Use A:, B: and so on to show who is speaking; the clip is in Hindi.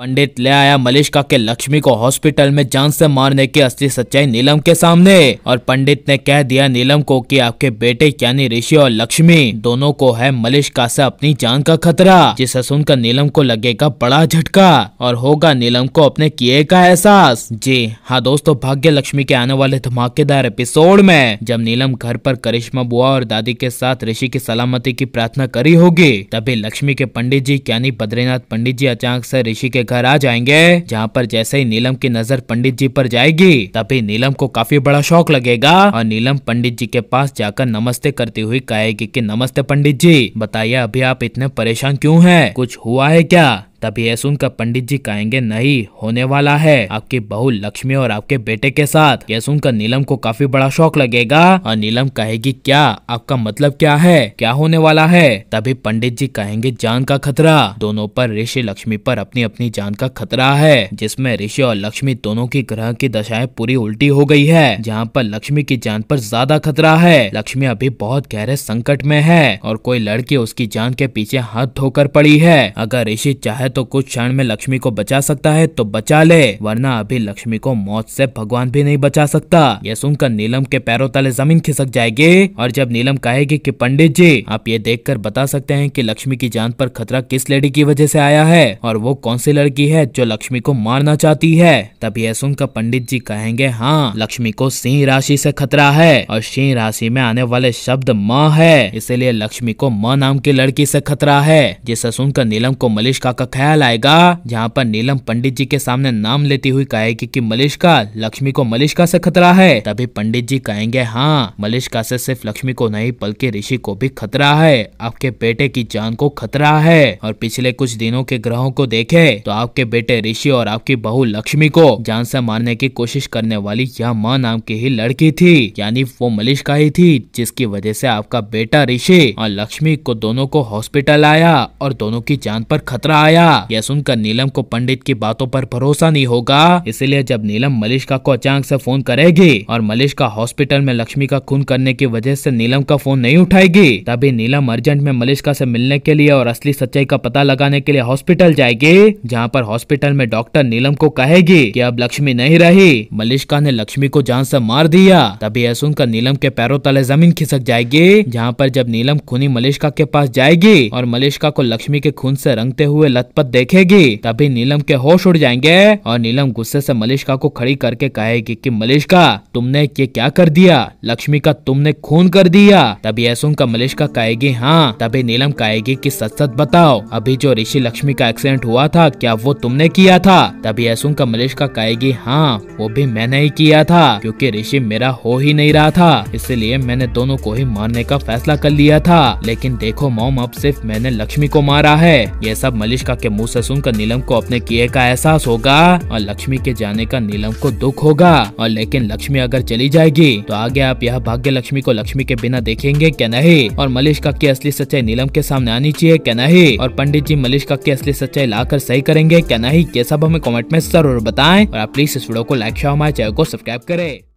A: पंडित ले आया मलिश्का के लक्ष्मी को हॉस्पिटल में जान से मारने की असली सच्चाई नीलम के सामने और पंडित ने कह दिया नीलम को कि आपके बेटे यानी ऋषि और लक्ष्मी दोनों को है मलिश्का से अपनी जान का खतरा जिसे सुनकर नीलम को लगेगा बड़ा झटका और होगा नीलम को अपने किए का एहसास जी हाँ दोस्तों भाग्य लक्ष्मी के आने वाले धमाकेदार एपिसोड में जब नीलम घर पर करिश्मा बुआ और दादी के साथ ऋषि की सलामती की प्रार्थना करी होगी तभी लक्ष्मी के पंडित जी यानी बद्रीनाथ पंडित जी अचानक से ऋषि के घर आ जाएंगे जहाँ पर जैसे ही नीलम की नजर पंडित जी पर जाएगी तभी नीलम को काफी बड़ा शौक लगेगा और नीलम पंडित जी के पास जाकर नमस्ते करती हुई कहेगी कि नमस्ते पंडित जी बताइए अभी आप इतने परेशान क्यों हैं कुछ हुआ है क्या तभी यह सुनकर पंडित जी कहेंगे नहीं होने वाला है आपकी बहू लक्ष्मी और आपके बेटे के साथ यह सुनकर नीलम को काफी बड़ा शौक लगेगा और नीलम कहेगी क्या आपका मतलब क्या है क्या होने वाला है तभी पंडित जी कहेंगे जान का खतरा दोनों पर ऋषि लक्ष्मी पर अपनी अपनी जान का खतरा है जिसमे ऋषि और लक्ष्मी दोनों की ग्रह की दशाएं पूरी उल्टी हो गई है जहाँ पर लक्ष्मी की जान पर ज्यादा खतरा है लक्ष्मी अभी बहुत गहरे संकट में है और कोई लड़की उसकी जान के पीछे हाथ धोकर पड़ी है अगर ऋषि चाहे तो कुछ क्षण में लक्ष्मी को बचा सकता है तो बचा ले वरना अभी लक्ष्मी को मौत से भगवान भी नहीं बचा सकता यह सुनकर नीलम के पैरों तले जमीन खिसक जाएगी और जब नीलम कहेगी कि पंडित जी आप ये देखकर बता सकते हैं कि लक्ष्मी की जान पर खतरा किस लेडी की वजह से आया है और वो कौन सी लड़की है जो लक्ष्मी को मारना चाहती है तब यह सुनकर पंडित जी कहेंगे हाँ लक्ष्मी को सिंह राशि से खतरा है और सिंह राशि में आने वाले शब्द माँ है इसीलिए लक्ष्मी को माँ नाम की लड़की से खतरा है जिसे सुनकर नीलम को मलिश काका ख्याल आएगा जहाँ पर नीलम पंडित जी के सामने नाम लेती हुई कहेगी कि मलिश्का लक्ष्मी को मलिश्का से खतरा है तभी पंडित जी कहेंगे हाँ मलिश्का से सिर्फ लक्ष्मी को नहीं बल्कि ऋषि को भी खतरा है आपके बेटे की जान को खतरा है और पिछले कुछ दिनों के ग्रहों को देखे तो आपके बेटे ऋषि और आपकी बहू लक्ष्मी को जान से मारने की कोशिश करने वाली यह माँ नाम की ही लड़की थी यानी वो मलिश्का ही थी जिसकी वजह से आपका बेटा ऋषि और लक्ष्मी को दोनों को हॉस्पिटल आया और दोनों की जान पर खतरा आया यह सुनकर नीलम को पंडित की बातों पर भरोसा नहीं होगा इसलिए जब नीलम मलिश्का को अचानक से फोन करेगी और मलिश्का हॉस्पिटल में लक्ष्मी का खून करने की वजह से नीलम का फोन नहीं उठाएगी तभी नीलम अर्जेंट में मलिश्का से मिलने के लिए और असली सच्चाई का पता लगाने के लिए हॉस्पिटल जाएगी जहाँ पर हॉस्पिटल में डॉक्टर नीलम को कहेगी की अब लक्ष्मी नहीं रही मलिश्का ने लक्ष्मी को जान से मार दिया तभी यह सुनकर नीलम के पैरों तले जमीन खिसक जाएगी जहाँ पर जब नीलम खूनी मलिश्का के पास जाएगी और मलिश्का को लक्ष्मी के खून से रंगते हुए लथपथ पर देखेगी तभी नीलम के होश उड़ जाएंगे और नीलम गुस्से से मलिश्का को खड़ी करके कहेगी कि मलिश्का तुमने ये क्या कर दिया लक्ष्मी का तुमने खून कर दिया तभी ऐसुम का मलिश्का कहेगी हाँ तभी नीलम कहेगी कि सच सच बताओ अभी जो ऋषि लक्ष्मी का एक्सीडेंट हुआ था क्या वो तुमने किया था तभी ऐसुम का मलिश्का कहेगी हाँ वो भी मैंने ही किया था क्योंकि ऋषि मेरा हो ही नहीं रहा था इसलिए मैंने दोनों को ही मारने का फैसला कर लिया था लेकिन देखो मोम अब सिर्फ मैंने लक्ष्मी को मारा है ये सब मलिश्का के मुंह से सुनकर नीलम को अपने किए का एहसास होगा और लक्ष्मी के जाने का नीलम को दुख होगा और लेकिन लक्ष्मी अगर चली जाएगी तो आगे आप यह भाग्य लक्ष्मी को लक्ष्मी के बिना देखेंगे क्या नहीं और मलिश का की असली सच्चाई नीलम के सामने आनी चाहिए क्या नहीं और पंडित जी मलिश का की असली सच्चाई लाकर सही करेंगे क्या नहीं ये सब हमें कॉमेंट में जरूर बताए और आप प्लीज इस वीडियो को लाइक शेयर हमारे चैनल को सब्सक्राइब करें